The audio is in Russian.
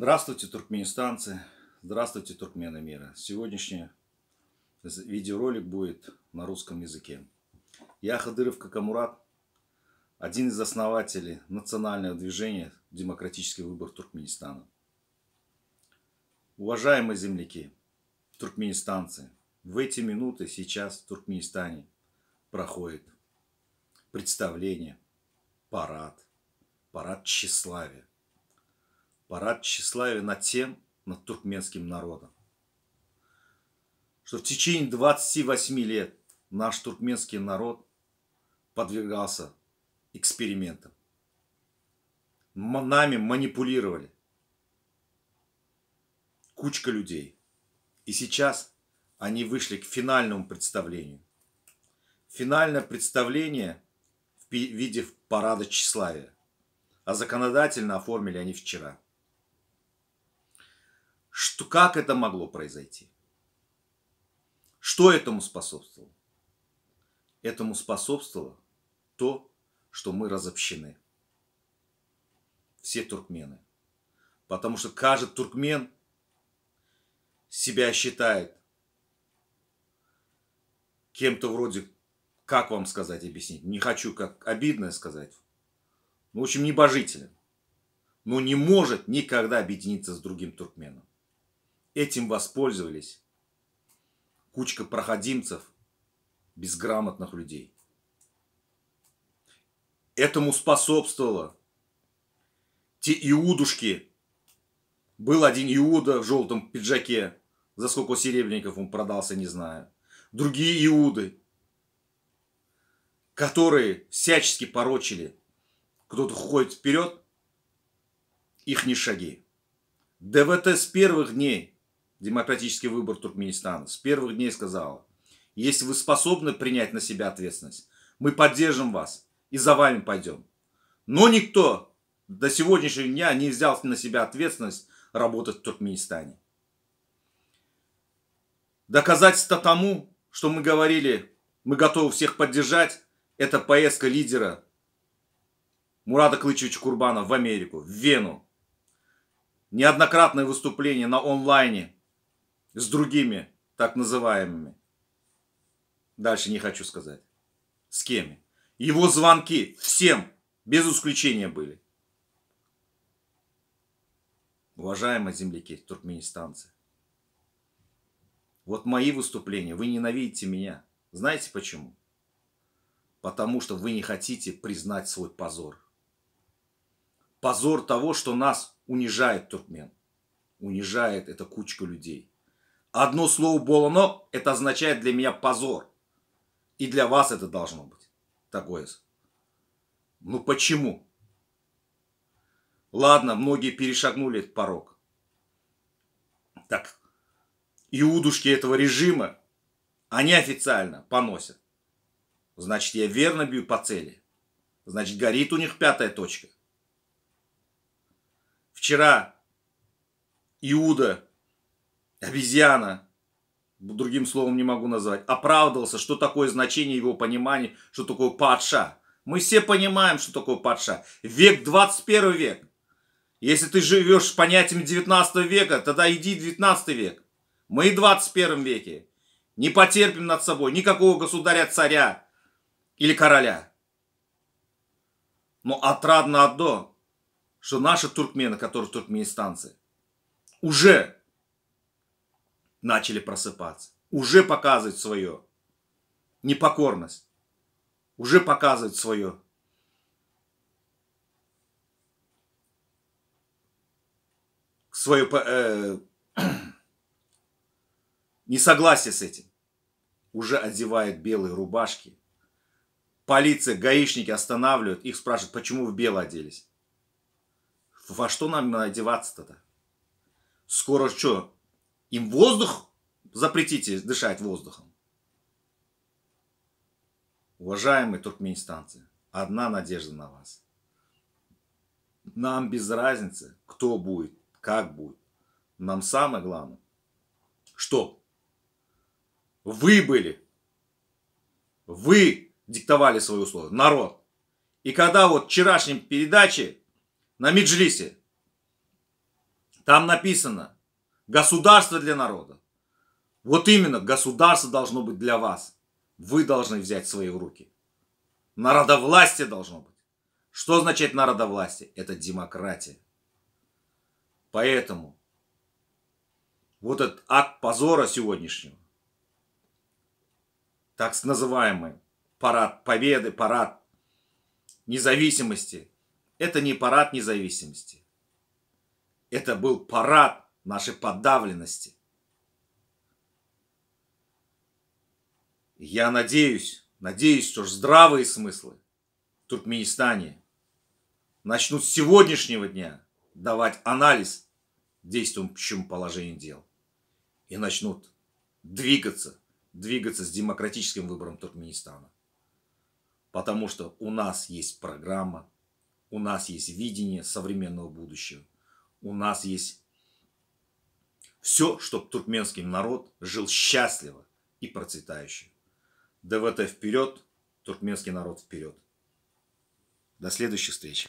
Здравствуйте, туркменистанцы! Здравствуйте, туркмены мира! Сегодняшний видеоролик будет на русском языке. Я Хадыров Какамурат, один из основателей национального движения «Демократический выбор Туркменистана». Уважаемые земляки, туркменистанцы, в эти минуты сейчас в Туркменистане проходит представление, парад, парад тщеславия – парад тщеславия над тем, над туркменским народом. Что в течение 28 лет наш туркменский народ подвергался экспериментам. Нами манипулировали кучка людей. И сейчас они вышли к финальному представлению. Финальное представление в виде парада тщеславия. А законодательно оформили они вчера. Что, как это могло произойти? Что этому способствовало? Этому способствовало то, что мы разобщены. Все туркмены. Потому что каждый туркмен себя считает кем-то вроде, как вам сказать, объяснить, не хочу как обидное сказать, ну, в общем, небожителем, но не может никогда объединиться с другим туркменом. Этим воспользовались кучка проходимцев, безграмотных людей. Этому способствовало те иудушки. Был один иуда в желтом пиджаке, за сколько серебряников он продался, не знаю. Другие иуды, которые всячески порочили. Кто-то ходит вперед, их не шаги. ДВТ с первых дней демократический выбор Туркменистана, с первых дней сказала, если вы способны принять на себя ответственность, мы поддержим вас и за вами пойдем. Но никто до сегодняшнего дня не взял на себя ответственность работать в Туркменистане. Доказательство тому, что мы говорили, мы готовы всех поддержать, это поездка лидера Мурада Клычевича Курбана в Америку, в Вену. Неоднократное выступление на онлайне – с другими так называемыми. Дальше не хочу сказать. С кем? Его звонки всем, без исключения, были. Уважаемые земляки, туркменистанцы, вот мои выступления, вы ненавидите меня. Знаете почему? Потому что вы не хотите признать свой позор. Позор того, что нас унижает туркмен. Унижает эта кучка людей. Одно слово «болоно» это означает для меня позор. И для вас это должно быть. Такое. Ну почему? Ладно, многие перешагнули этот порог. Так, иудушки этого режима, они официально поносят. Значит, я верно бью по цели. Значит, горит у них пятая точка. Вчера Иуда обезьяна, другим словом не могу назвать, оправдывался, что такое значение его понимания, что такое падша. Мы все понимаем, что такое падша. Век 21 век. Если ты живешь понятиями 19 века, тогда иди 19 век. Мы и 21 веке. Не потерпим над собой никакого государя-царя или короля. Но отрадно одно, что наши туркмены, которые туркменистанцы, уже начали просыпаться. Уже показывают свое непокорность. Уже показывают свое. Свое э, несогласие с этим. Уже одевают белые рубашки. Полиция, гаишники останавливают. Их спрашивают, почему в бело оделись. Во что нам одеваться-то? Скоро что, им воздух запретите дышать воздухом. Уважаемые туркменистанцы, одна надежда на вас. Нам без разницы, кто будет, как будет. Нам самое главное, что вы были, вы диктовали свои условия, народ. И когда вот вчерашней передаче на Меджлисе там написано – Государство для народа. Вот именно, государство должно быть для вас. Вы должны взять свои в руки. Народовластие должно быть. Что значит народовластие? Это демократия. Поэтому вот этот акт позора сегодняшнего, так называемый парад победы, парад независимости, это не парад независимости. Это был парад нашей подавленности. Я надеюсь, надеюсь, что здравые смыслы в Туркменистане начнут с сегодняшнего дня давать анализ действующему положению дел и начнут двигаться, двигаться с демократическим выбором Туркменистана. Потому что у нас есть программа, у нас есть видение современного будущего, у нас есть все, чтобы туркменский народ жил счастливо и процветающе. ДВТ вперед, туркменский народ вперед. До следующих встреч.